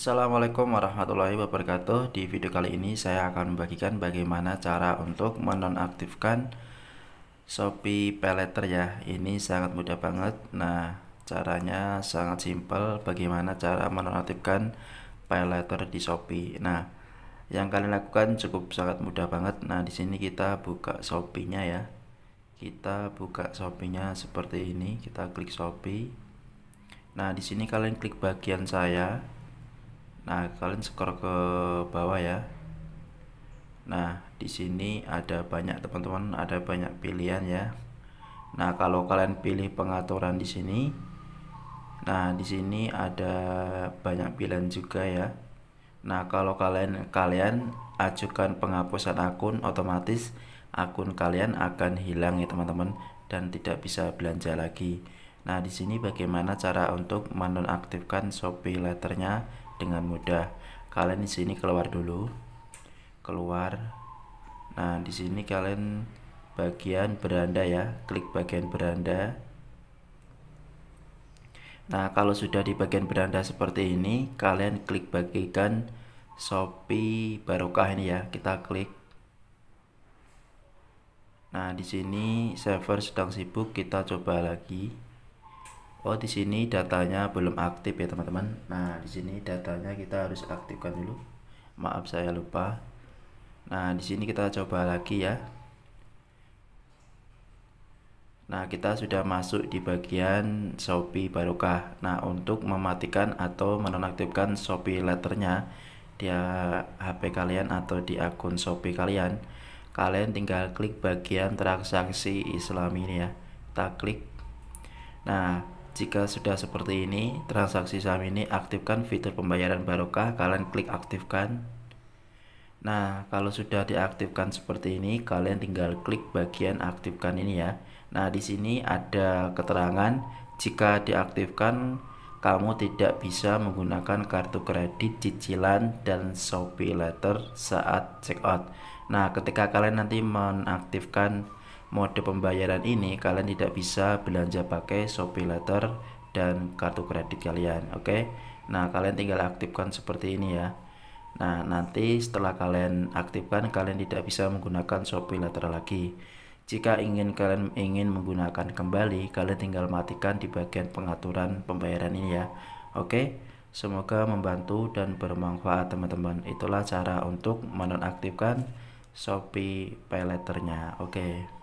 Assalamualaikum warahmatullahi wabarakatuh Di video kali ini saya akan membagikan bagaimana cara untuk menonaktifkan Shopee Paylater ya Ini sangat mudah banget Nah caranya sangat simpel bagaimana cara menonaktifkan Paylater di Shopee Nah yang kalian lakukan cukup sangat mudah banget Nah di sini kita buka Shopee-nya ya Kita buka Shopee-nya seperti ini Kita klik Shopee Nah di sini kalian klik bagian saya Nah, kalian scroll ke bawah ya. Nah, di sini ada banyak teman-teman, ada banyak pilihan ya. Nah, kalau kalian pilih pengaturan di sini, nah di sini ada banyak pilihan juga ya. Nah, kalau kalian kalian ajukan penghapusan akun otomatis akun kalian akan hilang ya teman-teman dan tidak bisa belanja lagi. Nah, di sini bagaimana cara untuk menonaktifkan Shopee letternya dengan mudah kalian di sini keluar dulu keluar nah di sini kalian bagian beranda ya klik bagian beranda nah kalau sudah di bagian beranda seperti ini kalian klik bagikan Shopee Barokah ini ya kita klik nah di sini server sedang sibuk kita coba lagi Oh, di sini datanya belum aktif ya, teman-teman. Nah, di sini datanya kita harus aktifkan dulu. Maaf saya lupa. Nah, di sini kita coba lagi ya. Nah, kita sudah masuk di bagian Shopee Barokah. Nah, untuk mematikan atau menonaktifkan Shopee letternya di HP kalian atau di akun Shopee kalian, kalian tinggal klik bagian transaksi Islam ini ya. Kita klik. Nah, jika sudah seperti ini, transaksi saham ini aktifkan fitur pembayaran barokah, kalian klik aktifkan. Nah, kalau sudah diaktifkan seperti ini, kalian tinggal klik bagian aktifkan ini ya. Nah, di sini ada keterangan jika diaktifkan kamu tidak bisa menggunakan kartu kredit, cicilan, dan Shopee Letter saat checkout. Nah, ketika kalian nanti menaktifkan mode pembayaran ini kalian tidak bisa belanja pakai Shopee Letter dan kartu kredit kalian oke okay? nah kalian tinggal aktifkan seperti ini ya nah nanti setelah kalian aktifkan kalian tidak bisa menggunakan Shopee Letter lagi jika ingin kalian ingin menggunakan kembali kalian tinggal matikan di bagian pengaturan pembayaran ini ya oke okay? Semoga membantu dan bermanfaat teman-teman. Itulah cara untuk menonaktifkan Shopee Pay Oke. Okay.